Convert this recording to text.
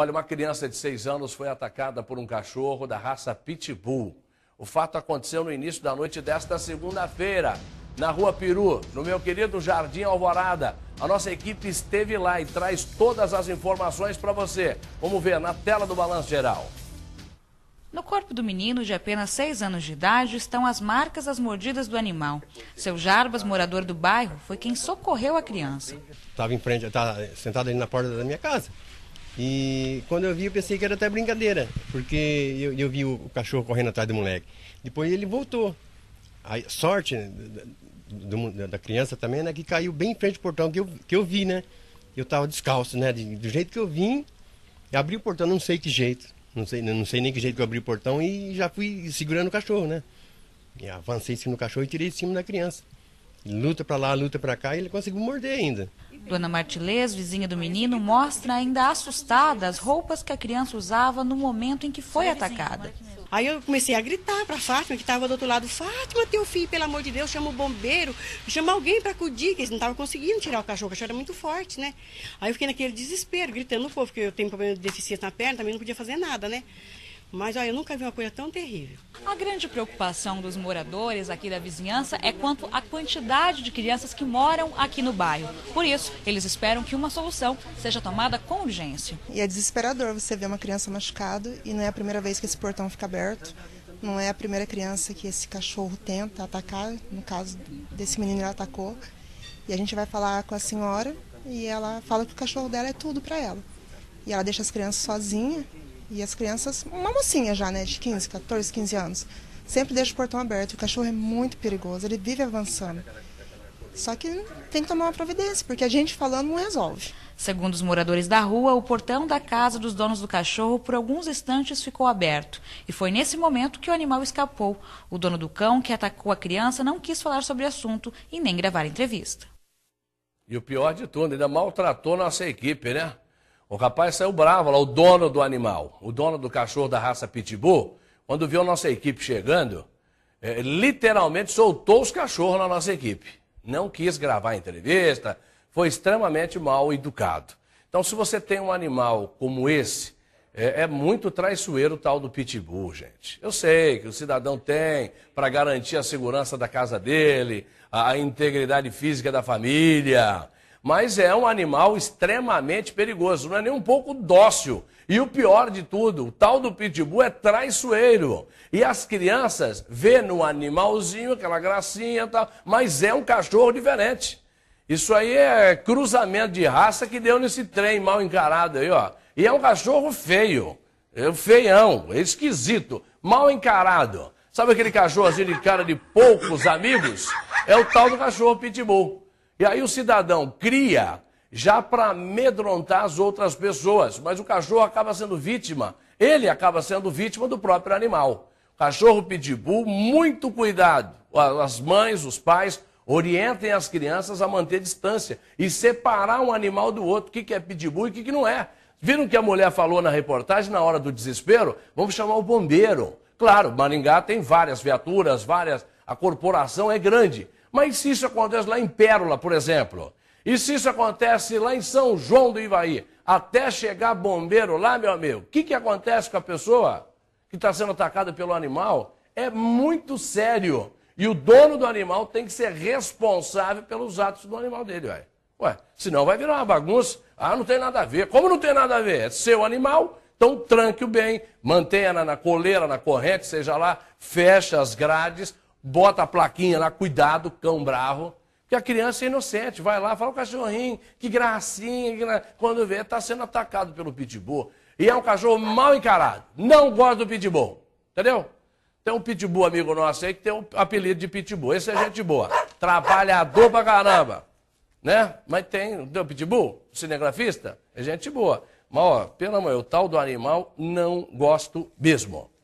Olha, uma criança de 6 anos foi atacada por um cachorro da raça Pitbull. O fato aconteceu no início da noite desta segunda-feira, na Rua Peru, no meu querido Jardim Alvorada. A nossa equipe esteve lá e traz todas as informações para você. Vamos ver na tela do Balanço Geral. No corpo do menino de apenas 6 anos de idade estão as marcas das mordidas do animal. Seu Jarbas, morador do bairro, foi quem socorreu a criança. Estava em frente, estava tá sentado ali na porta da minha casa. E quando eu vi, eu pensei que era até brincadeira, porque eu, eu vi o cachorro correndo atrás do moleque. Depois ele voltou. A sorte né, do, do, da criança também, né, que caiu bem em frente ao portão que eu, que eu vi, né? Eu tava descalço, né? De, do jeito que eu vim, eu abri o portão, não sei que jeito. Não sei, não sei nem que jeito que eu abri o portão e já fui segurando o cachorro, né? E avancei em cima do cachorro e tirei de cima da criança. Luta para lá, luta para cá, e ele conseguiu morder ainda. Dona Martilez, vizinha do menino, mostra ainda assustada as roupas que a criança usava no momento em que foi atacada. Aí eu comecei a gritar para Fátima, que estava do outro lado: Fátima, teu filho, pelo amor de Deus, chama o bombeiro, chama alguém para acudir, que eles não estavam conseguindo tirar o cachorro, o cachorro era muito forte, né? Aí eu fiquei naquele desespero, gritando no povo, porque eu tenho problema de deficiência na perna, também não podia fazer nada, né? Mas olha, eu nunca vi uma coisa tão terrível. A grande preocupação dos moradores aqui da vizinhança é quanto à quantidade de crianças que moram aqui no bairro. Por isso, eles esperam que uma solução seja tomada com urgência. E é desesperador você ver uma criança machucada e não é a primeira vez que esse portão fica aberto. Não é a primeira criança que esse cachorro tenta atacar, no caso desse menino ele atacou. E a gente vai falar com a senhora e ela fala que o cachorro dela é tudo para ela. E ela deixa as crianças sozinhas e as crianças, uma mocinha já, né, de 15, 14, 15 anos, sempre deixa o portão aberto. O cachorro é muito perigoso, ele vive avançando. Só que tem que tomar uma providência, porque a gente falando não resolve. Segundo os moradores da rua, o portão da casa dos donos do cachorro por alguns instantes ficou aberto. E foi nesse momento que o animal escapou. O dono do cão, que atacou a criança, não quis falar sobre o assunto e nem gravar entrevista. E o pior de tudo, ainda maltratou nossa equipe, né? O rapaz saiu bravo lá, o dono do animal, o dono do cachorro da raça Pitbull, quando viu a nossa equipe chegando, é, literalmente soltou os cachorros na nossa equipe. Não quis gravar a entrevista, foi extremamente mal educado. Então, se você tem um animal como esse, é, é muito traiçoeiro o tal do pitbull, gente. Eu sei que o cidadão tem para garantir a segurança da casa dele, a, a integridade física da família, mas é um animal extremamente perigoso, não é nem um pouco dócil. E o pior de tudo, o tal do pitbull é traiçoeiro. E as crianças vê no animalzinho aquela gracinha e tal, mas é um cachorro diferente. Isso aí é cruzamento de raça que deu nesse trem mal encarado aí, ó. E é um cachorro feio, é feião, é esquisito, mal encarado. Sabe aquele cachorrozinho de cara de poucos amigos? É o tal do cachorro pitbull. E aí o cidadão cria já para amedrontar as outras pessoas, mas o cachorro acaba sendo vítima, ele acaba sendo vítima do próprio animal. cachorro pitbull, muito cuidado. As mães, os pais, orientem as crianças a manter distância e separar um animal do outro. O que, é pitbull e o que, que não é. Viram que a mulher falou na reportagem, na hora do desespero? Vamos chamar o bombeiro. Claro, Maringá tem várias viaturas, várias. A corporação é grande. Mas se isso acontece lá em Pérola, por exemplo, e se isso acontece lá em São João do Ivaí, até chegar bombeiro lá, meu amigo, o que, que acontece com a pessoa que está sendo atacada pelo animal? É muito sério. E o dono do animal tem que ser responsável pelos atos do animal dele, ué. Ué, senão vai virar uma bagunça. Ah, não tem nada a ver. Como não tem nada a ver? É seu animal, então tranque-o bem, mantenha na, na coleira, na corrente, seja lá, fecha as grades, bota a plaquinha lá, cuidado, cão bravo. Porque a criança é inocente, vai lá, fala o cachorrinho, que gracinha, que gra... quando vê, está sendo atacado pelo pitbull. E é um cachorro mal encarado, não gosta do pitbull, entendeu? Tem um pitbull amigo nosso aí que tem o um apelido de pitbull, esse é gente boa, trabalhador pra caramba, né? Mas tem, tem o pitbull, cinegrafista, é gente boa. Mas, ó, pelo amor, o tal do animal não gosto mesmo.